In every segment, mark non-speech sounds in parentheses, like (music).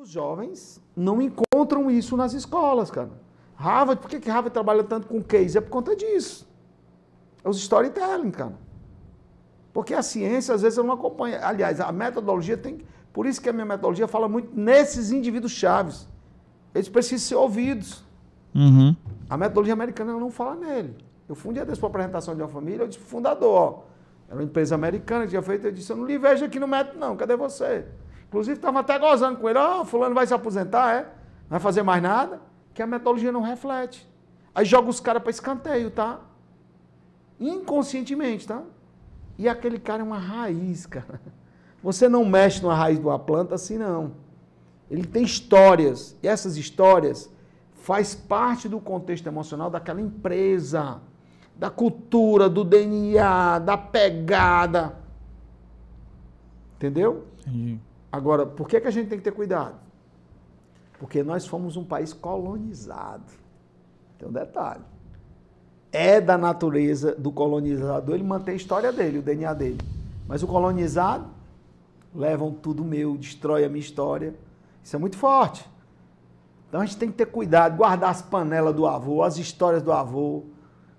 Os jovens não encontram isso nas escolas, cara. Harvard, por que, que Harvard trabalha tanto com case? É por conta disso. É os storytelling, cara. Porque a ciência, às vezes, não acompanha. Aliás, a metodologia tem. Por isso que a minha metodologia fala muito nesses indivíduos chaves. Eles precisam ser ouvidos. Uhum. A metodologia americana não fala nele. Eu fui um dia desse para apresentação de uma família, eu disse fundador, ó, era uma empresa americana que tinha feito, eu disse, eu não lhe vejo aqui no método não, cadê você? Inclusive, estava até gozando com ele. ah, oh, fulano vai se aposentar, é? Não vai fazer mais nada. Que a metodologia não reflete. Aí joga os caras para escanteio, tá? Inconscientemente, tá? E aquele cara é uma raiz, cara. (laughs) Você não mexe numa raiz de uma planta assim, não. Ele tem histórias. E essas histórias faz parte do contexto emocional daquela empresa, da cultura, do DNA, da pegada. Entendeu? Entendi. Agora, por que, que a gente tem que ter cuidado? Porque nós fomos um país colonizado. Tem um detalhe. É da natureza do colonizador, ele mantém a história dele, o DNA dele. Mas o colonizado levam tudo meu, destrói a minha história. Isso é muito forte. Então a gente tem que ter cuidado, guardar as panelas do avô, as histórias do avô.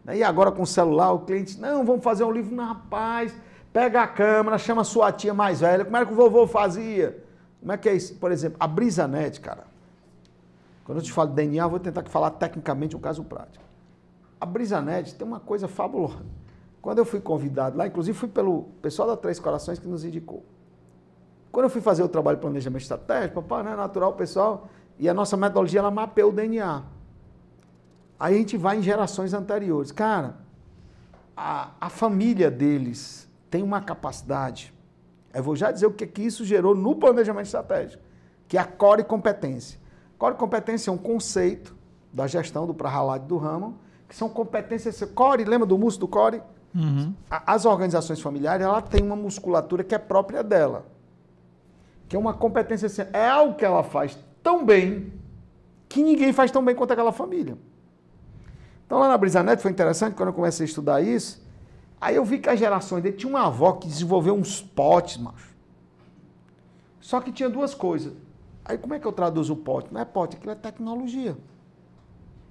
Né? E agora com o celular, o cliente, não, vamos fazer um livro, na paz Pega a câmera, chama sua tia mais velha. Como é que o vovô fazia? Como é que é isso? Por exemplo, a brisanete, cara. Quando eu te falo DNA, eu vou tentar falar tecnicamente um caso prático. A brisanete tem uma coisa fabulosa. Quando eu fui convidado lá, inclusive fui pelo pessoal da Três Corações que nos indicou. Quando eu fui fazer o trabalho de planejamento estratégico, papai, é natural, pessoal, e a nossa metodologia, ela mapeou o DNA. Aí a gente vai em gerações anteriores. Cara, a, a família deles tem uma capacidade. Eu vou já dizer o que, é que isso gerou no planejamento estratégico, que é a core competência. Core competência é um conceito da gestão do Prahalad do Ramo, que são competências. Core, lembra do músculo do core? Uhum. As organizações familiares, ela tem uma musculatura que é própria dela. Que é uma competência assim, é algo que ela faz tão bem que ninguém faz tão bem quanto aquela família. Então lá na Brisanet foi interessante, quando eu comecei a estudar isso, Aí eu vi que as gerações dele tinha uma avó que desenvolveu uns potes, macho. Só que tinha duas coisas. Aí como é que eu traduzo o pote? Não é pote, aquilo é tecnologia.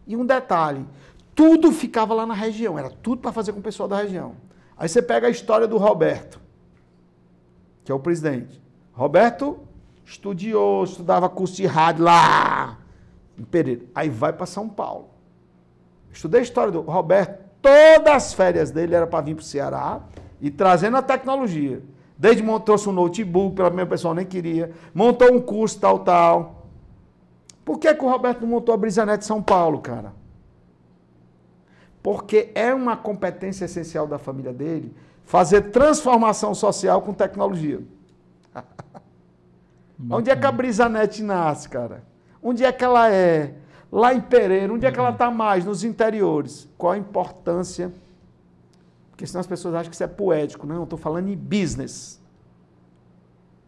E um detalhe, tudo ficava lá na região, era tudo para fazer com o pessoal da região. Aí você pega a história do Roberto, que é o presidente. Roberto estudou, estudava curso de rádio lá em Pereira. Aí vai para São Paulo. Estudei a história do Roberto Todas as férias dele era para vir para o Ceará e trazendo a tecnologia. Desde montou um notebook, pela minha pessoal nem queria, montou um curso tal, tal. Por que, que o Roberto não montou a Brisanet São Paulo, cara? Porque é uma competência essencial da família dele fazer transformação social com tecnologia. Bacana. (laughs) Onde é que a Brisanet nasce, cara? Onde é que ela é? Lá em Pereira, onde é que ela está uhum. mais? Nos interiores. Qual a importância? Porque senão as pessoas acham que isso é poético. Não, né? estou falando em business.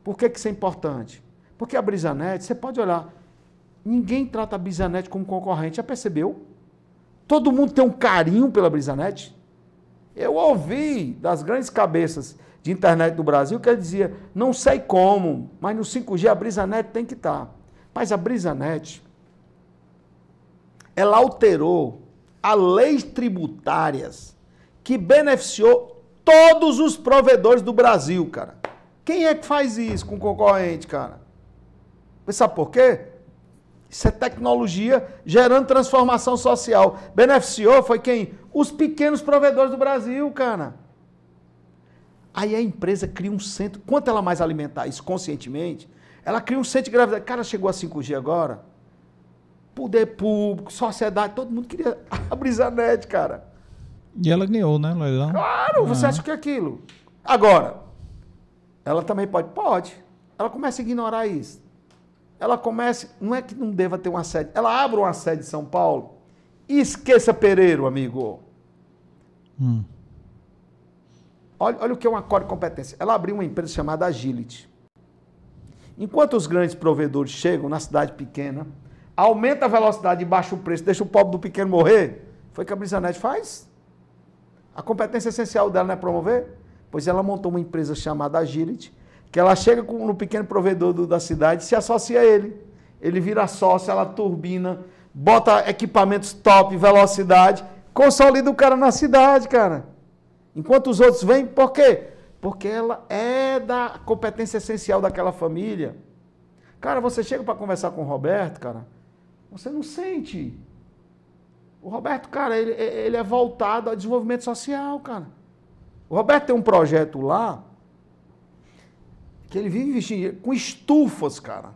Por que, que isso é importante? Porque a Brisanet, você pode olhar, ninguém trata a Brisanet como concorrente. Já percebeu? Todo mundo tem um carinho pela Brisanet. Eu ouvi das grandes cabeças de internet do Brasil que ele dizia, não sei como, mas no 5G a Brisanet tem que estar. Tá. Mas a Brisanet ela alterou as leis tributárias que beneficiou todos os provedores do Brasil, cara. Quem é que faz isso com concorrente, cara? Você sabe por quê? Isso é tecnologia gerando transformação social. Beneficiou foi quem? Os pequenos provedores do Brasil, cara. Aí a empresa cria um centro. Quanto ela mais alimentar isso conscientemente, ela cria um centro de gravidade. Cara, chegou a 5G agora poder público, sociedade, todo mundo queria (laughs) a Brisanet, cara. E ela ganhou, né, leilão? Claro, você é. acha que é aquilo. Agora, ela também pode? Pode. Ela começa a ignorar isso. Ela começa, não é que não deva ter uma sede, ela abre uma sede em São Paulo e esqueça Pereiro, amigo. Hum. Olha, olha o que é um acordo de competência. Ela abriu uma empresa chamada Agility. Enquanto os grandes provedores chegam na cidade pequena, aumenta a velocidade e baixa o preço, deixa o pobre do pequeno morrer, foi o que a Brisanete faz. A competência essencial dela não é promover? Pois ela montou uma empresa chamada Agility, que ela chega com, no pequeno provedor do, da cidade, se associa a ele. Ele vira sócio, ela turbina, bota equipamentos top, velocidade, consolida o cara na cidade, cara. Enquanto os outros vêm, por quê? Porque ela é da competência essencial daquela família. Cara, você chega para conversar com o Roberto, cara, você não sente. O Roberto, cara, ele, é, ele é voltado ao desenvolvimento social, cara. O Roberto tem um projeto lá que ele vive investindo com estufas, cara.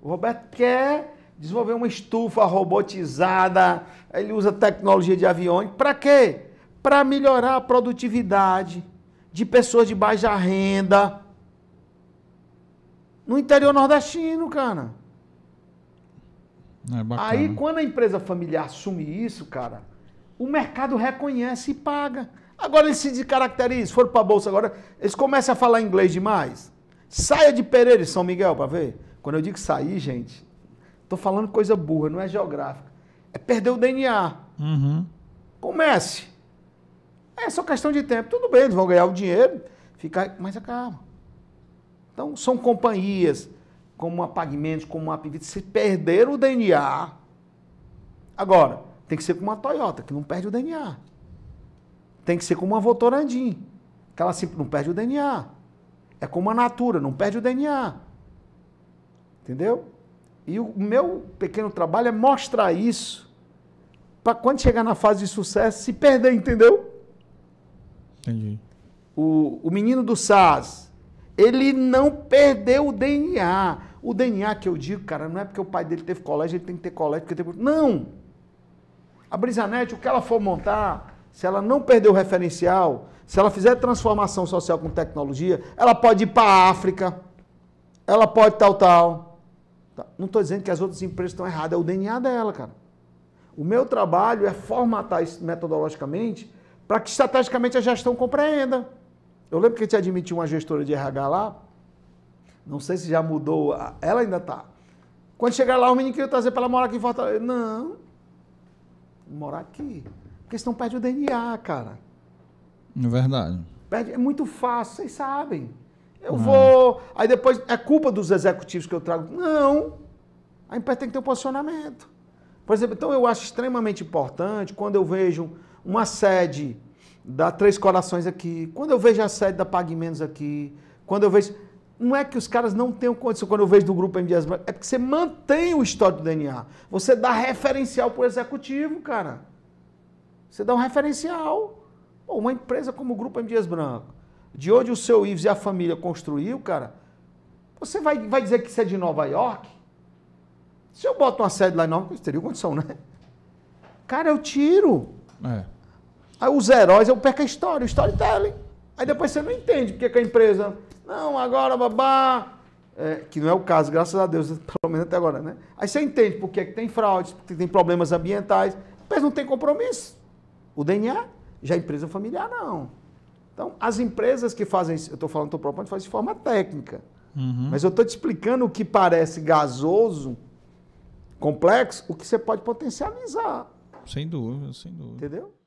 O Roberto quer desenvolver uma estufa robotizada, ele usa tecnologia de aviões. Para quê? Para melhorar a produtividade de pessoas de baixa renda no interior nordestino, cara. É Aí, quando a empresa familiar assume isso, cara, o mercado reconhece e paga. Agora eles se descaracterizam, foram para a bolsa agora, eles começam a falar inglês demais. Saia de Pereira e São Miguel para ver. Quando eu digo sair, gente, tô falando coisa burra, não é geográfica. É perder o DNA. Uhum. Comece. É só questão de tempo. Tudo bem, eles vão ganhar o dinheiro, ficar, mas é calma. Então, são companhias como a Pagmentos, como a Pivit, se perderam o DNA. Agora, tem que ser como uma Toyota, que não perde o DNA. Tem que ser como uma Votorandim, que ela sempre não perde o DNA. É como a Natura, não perde o DNA. Entendeu? E o meu pequeno trabalho é mostrar isso para quando chegar na fase de sucesso se perder, entendeu? Entendi. O, o menino do SAS, ele não perdeu o DNA. O DNA que eu digo, cara, não é porque o pai dele teve colégio, ele tem que ter colégio, porque teve. Não! A Brisanete, o que ela for montar, se ela não perder o referencial, se ela fizer transformação social com tecnologia, ela pode ir para a África, ela pode tal, tal. Tá, não estou dizendo que as outras empresas estão erradas, é o DNA dela, cara. O meu trabalho é formatar isso metodologicamente para que estrategicamente a gestão compreenda. Eu lembro que a gente admitiu uma gestora de RH lá, não sei se já mudou, ela ainda tá. Quando chegar lá, o menino queria trazer para ela morar aqui em Fortaleza. Não, morar aqui. Porque senão perde o DNA, cara. É verdade. Perde, é muito fácil, vocês sabem. Eu vou. Aí depois é culpa dos executivos que eu trago. Não. A empresa tem que ter um posicionamento. Por exemplo, então eu acho extremamente importante quando eu vejo uma sede da Três Corações aqui, quando eu vejo a sede da Pague Menos aqui, quando eu vejo. Não é que os caras não tenham condição, quando eu vejo do grupo MDS Branco é porque você mantém o histórico do DNA. Você dá referencial para o executivo, cara. Você dá um referencial. Pô, uma empresa como o Grupo MDS Branco, de onde o seu Ives e a família construiu, cara, você vai, vai dizer que isso é de Nova York? Se eu boto uma sede lá em Nova York, teria condição, né? Cara, eu tiro. É. Aí os heróis, eu perco a história, o storytelling. Aí depois você não entende porque que a empresa, não, agora babá, é, que não é o caso, graças a Deus, (laughs) pelo menos até agora, né? Aí você entende porque que tem fraudes, porque tem problemas ambientais, mas não tem compromisso. O DNA, já é empresa familiar, não. Então, as empresas que fazem isso, eu estou falando, próprio propondo, fazem de forma técnica. Uhum. Mas eu estou te explicando o que parece gasoso, complexo, o que você pode potencializar. Sem dúvida, sem dúvida. Entendeu?